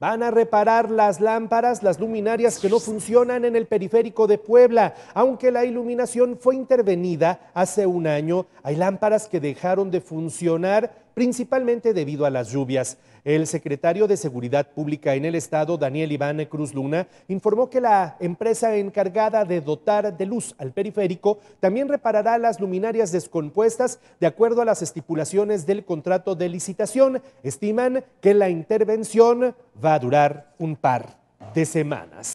Van a reparar las lámparas, las luminarias que no funcionan en el periférico de Puebla. Aunque la iluminación fue intervenida hace un año, hay lámparas que dejaron de funcionar principalmente debido a las lluvias. El secretario de Seguridad Pública en el Estado, Daniel Iván Cruz Luna, informó que la empresa encargada de dotar de luz al periférico también reparará las luminarias descompuestas de acuerdo a las estipulaciones del contrato de licitación. Estiman que la intervención va a durar un par de semanas.